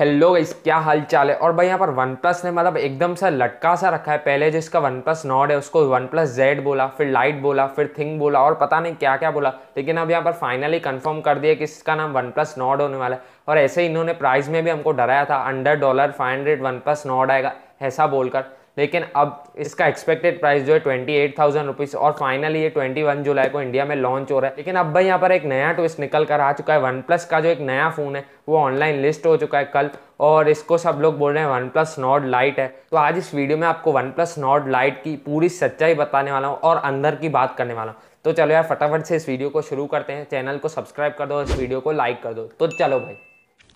hello guys क्या हाल चाल है और भाई यहाँ पर वन प्लस ने मतलब एकदम सा लटका सा रखा है पहले जिसका वन प्लस नॉट है उसको वन प्लस जेड बोला फिर लाइट बोला फिर थिंग बोला और पता नहीं क्या क्या बोला लेकिन अब यहाँ पर फाइनली कंफर्म कर दिया कि इसका नाम वन प्लस नॉड होने वाला है और ऐसे ही इन्होंने प्राइस में भी हमको डराया था under dollar five hundred OnePlus Nord आएगा ऐसा बोलकर लेकिन अब इसका एक्सपेक्टेड प्राइस जो है ट्वेंटी एट थाउजेंड रुपीज़ और फाइनली ये ट्वेंटी वन जुलाई को इंडिया में लॉन्च हो रहा है लेकिन अब भाई यहाँ पर एक नया ट्विस्ट निकल कर आ चुका है वन प्लस का जो एक नया फ़ोन है वो ऑनलाइन लिस्ट हो चुका है कल और इसको सब लोग बोल रहे हैं वन प्लस नॉट लाइट है तो आज इस वीडियो में आपको वन प्लस नॉट लाइट की पूरी सच्चाई बताने वाला हूँ और अंदर की बात करने वाला हूँ तो चलो यार फटाफट से इस वीडियो को शुरू करते हैं चैनल को सब्सक्राइब कर दो इस वीडियो को लाइक कर दो तो चलो भाई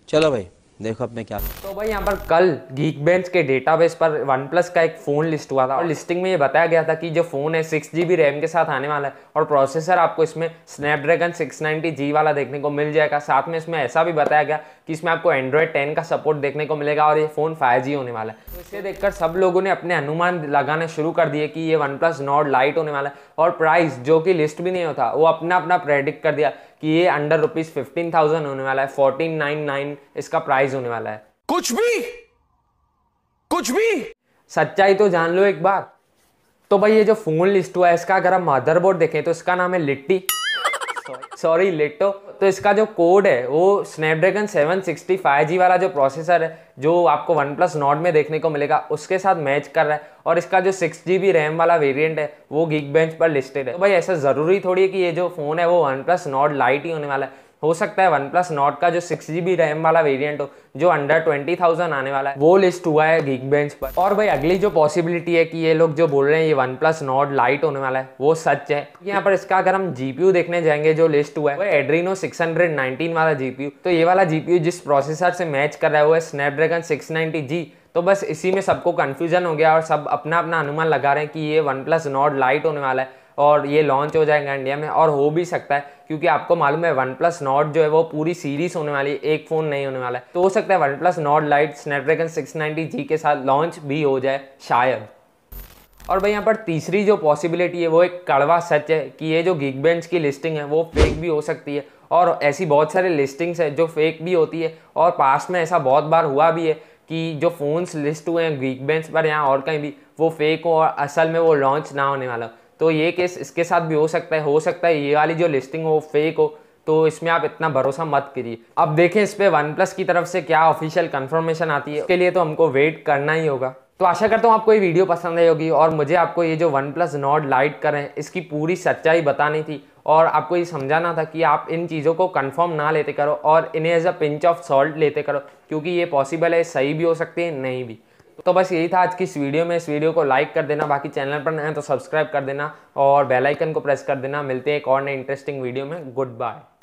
चलो भाई देखो अब मैं क्या तो भाई यहाँ पर कल गीक बेंच के डेटाबेस पर वन प्लस का एक फ़ोन लिस्ट हुआ था और लिस्टिंग में ये बताया गया था कि जो फ़ोन है सिक्स जी बी रैम के साथ आने वाला है और प्रोसेसर आपको इसमें स्नैपड्रैगन सिक्स नाइनटी जी वाला देखने को मिल जाएगा साथ में इसमें ऐसा भी बताया गया कि इसमें आपको एंड्रॉयड टेन का सपोर्ट देखने को मिलेगा और ये फ़ोन फाइव जी होने वाला है तो इसे देखकर सब लोगों ने अपने अनुमान लगाने शुरू कर दिए कि ये वन प्लस नॉट लाइट होने वाला है और प्राइस जो कि लिस्ट भी नहीं होता वो अपना अपना प्रेडिक्ट कर दिया कि ये अंडर रुपीज फिफ्टीन थाउजेंड होने वाला है फोर्टीन नाइन नाइन इसका प्राइस होने वाला है कुछ भी कुछ भी सच्चाई तो जान लो एक बार तो भाई ये जो फोन लिस्ट हुआ है इसका अगर हम मदरबोर्ड देखें तो इसका नाम है लिट्टी सॉरी लिट्टो तो इसका जो कोड है वो स्नैपड्रैगन 765 जी वाला जो प्रोसेसर है जो आपको वन प्लस नॉट में देखने को मिलेगा उसके साथ मैच कर रहा है और इसका जो सिक्स जी बी रैम वाला वेरिएंट है वो गीक बेंच पर लिस्टेड है तो भाई ऐसा ज़रूरी थोड़ी है कि ये जो फ़ोन है वो वन प्लस नॉट लाइट ही होने वाला है हो सकता है वन प्लस नॉट का जो सिक्स जी रैम वाला वेरिएंट हो जो अंडर ट्वेंटी थाउजेंड आने वाला है वो लिस्ट हुआ है गिग बेंच पर और भाई अगली जो पॉसिबिलिटी है कि ये लोग जो बोल रहे हैं ये वन प्लस नॉट लाइट होने वाला है वो सच है यहाँ पर इसका अगर हम जीपीयू देखने जाएंगे जो लिस्ट हुआ है वो एड्रीनो सिक्स हंड्रेड नाइनटीन वाला जीपीयू तो ये वाला जीपीयू जिस प्रोसेसर से मैच कर रहा है वो है स्नैपड्रैगन सिक्स नाइनटी जी तो बस इसी में सबको कन्फ्यूजन हो गया और सब अपना अपना अनुमान लगा रहे हैं कि ये वन प्लस नॉट लाइट होने वाला है और ये लॉन्च हो जाएगा इंडिया में और हो भी सकता है क्योंकि आपको मालूम है वन प्लस नॉट जो है वो पूरी सीरीज होने वाली है एक फ़ोन नहीं होने वाला है तो हो सकता है OnePlus Nord lite Snapdragon six G के साथ लॉन्च भी हो जाए शायद और भाई यहाँ पर तीसरी जो पॉसिबिलिटी है वो एक कड़वा सच है कि ये जो गिग बेंच की लिस्टिंग है वो फेक भी हो सकती है और ऐसी बहुत सारे लिस्टिंग्स है जो फेक भी होती है और पास्ट में ऐसा बहुत बार हुआ भी है कि जो फ़ोन्स लिस्ट हुए हैं गिग बेंच पर यहाँ और कहीं भी वो फेक हो और असल में वो लॉन्च ना होने वाला तो ये केस इसके साथ भी हो सकता है हो सकता है ये वाली जो लिस्टिंग हो फेक हो तो इसमें आप इतना भरोसा मत करिए अब देखें इस पर वन प्लस की तरफ से क्या ऑफिशियल कन्फर्मेशन आती है उसके लिए तो हमको वेट करना ही होगा तो आशा करता हूँ आपको ये वीडियो पसंद आई होगी और मुझे आपको ये जो वन प्लस नॉट लाइट करें इसकी पूरी सच्चाई बतानी थी और आपको ये समझाना था कि आप इन चीज़ों को कंफर्म ना लेते करो और इन्हें as a pinch of salt लेते करो क्योंकि ये पॉसिबल है सही भी हो सकती है नहीं भी तो बस यही था आज की इस वीडियो में इस वीडियो को लाइक कर देना बाकी चैनल पर नए तो सब्सक्राइब कर देना और बेलाइकन को प्रेस कर देना मिलते हैं एक और नए इंटरेस्टिंग वीडियो में गुड बाय